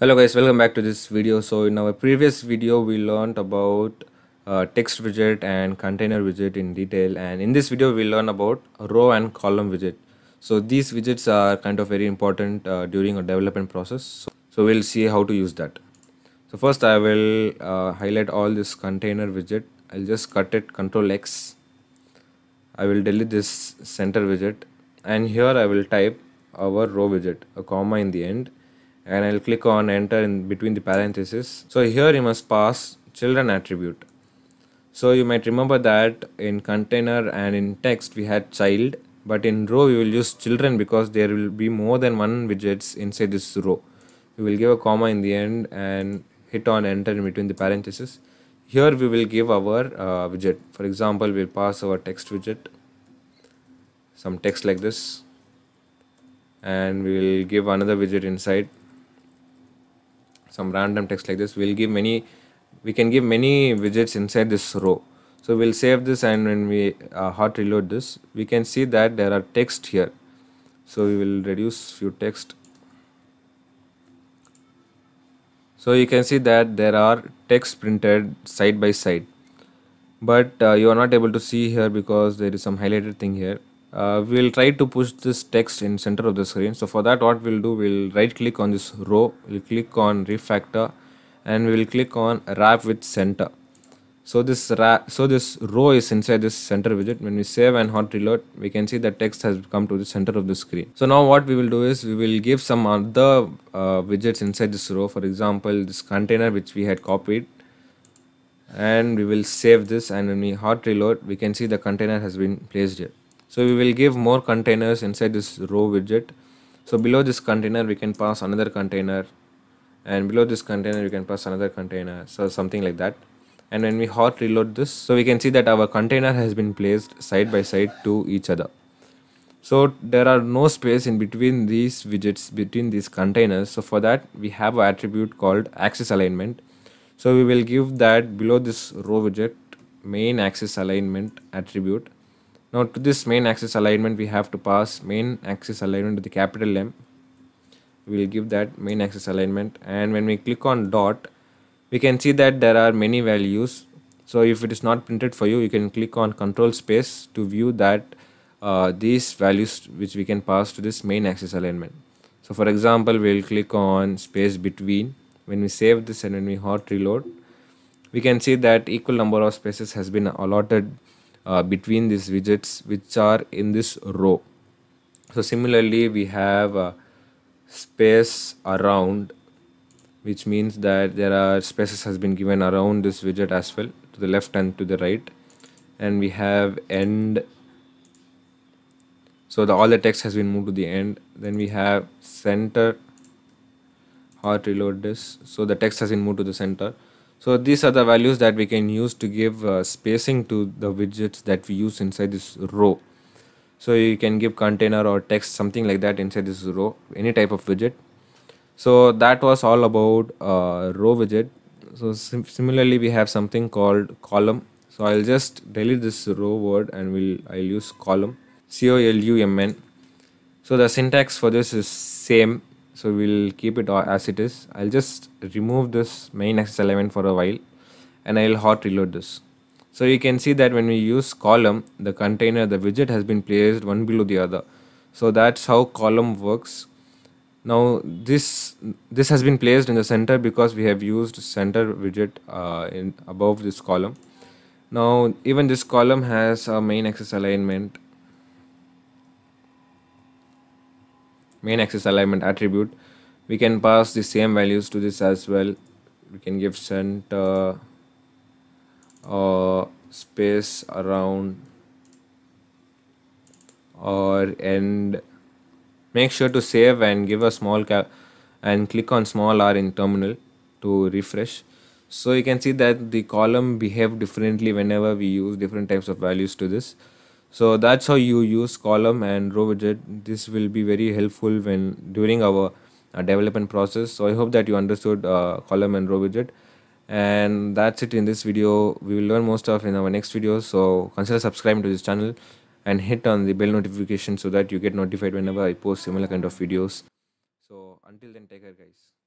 hello guys welcome back to this video so in our previous video we learned about uh, text widget and container widget in detail and in this video we learn about row and column widget so these widgets are kind of very important uh, during a development process so, so, we'll see how to use that so first i will uh, highlight all this container widget i'll just cut it control x i will delete this center widget and here i will type our row widget a comma in the end and I'll click on enter in between the parentheses. So here you must pass children attribute. So you might remember that in container and in text we had child but in row we will use children because there will be more than one widgets inside this row. We will give a comma in the end and hit on enter in between the parentheses. Here we will give our uh, widget. For example, we'll pass our text widget, some text like this and we will give another widget inside some random text like this we'll give many we can give many widgets inside this row so we'll save this and when we uh, hot reload this we can see that there are text here so we will reduce few text so you can see that there are text printed side by side but uh, you are not able to see here because there is some highlighted thing here uh, we'll try to push this text in center of the screen so for that what we'll do we'll right click on this row we'll click on refactor and we'll click on wrap with center so this so this row is inside this center widget when we save and hot reload we can see the text has come to the center of the screen so now what we will do is we will give some other uh, widgets inside this row for example this container which we had copied and we will save this and when we hot reload we can see the container has been placed here so we will give more containers inside this row widget so below this container we can pass another container and below this container we can pass another container so something like that and when we hot reload this so we can see that our container has been placed side by side to each other so there are no space in between these widgets between these containers so for that we have an attribute called axis alignment so we will give that below this row widget main axis alignment attribute now to this main axis alignment we have to pass main axis alignment to the capital M. We will give that main axis alignment and when we click on dot we can see that there are many values. So if it is not printed for you you can click on control space to view that uh, these values which we can pass to this main axis alignment. So for example we will click on space between when we save this and when we hot reload we can see that equal number of spaces has been allotted uh, between these widgets which are in this row so similarly we have a uh, space around which means that there are spaces has been given around this widget as well to the left and to the right and we have end so the, all the text has been moved to the end then we have center hard reload this so the text has been moved to the center so these are the values that we can use to give uh, spacing to the widgets that we use inside this row. So you can give container or text something like that inside this row, any type of widget. So that was all about uh, row widget. So sim similarly we have something called column. So I'll just delete this row word and we'll I'll use column C O L U M N. So the syntax for this is same so we'll keep it as it is I'll just remove this main axis element for a while and I'll hot reload this so you can see that when we use column the container the widget has been placed one below the other so that's how column works now this this has been placed in the center because we have used center widget uh, in above this column now even this column has a main axis alignment main axis alignment attribute we can pass the same values to this as well we can give center uh, space around or end make sure to save and give a small cap and click on small r in terminal to refresh so you can see that the column behave differently whenever we use different types of values to this so that's how you use column and row widget this will be very helpful when during our uh, development process so i hope that you understood uh, column and row widget and that's it in this video we will learn more stuff in our next video so consider subscribing to this channel and hit on the bell notification so that you get notified whenever i post similar kind of videos so until then take care guys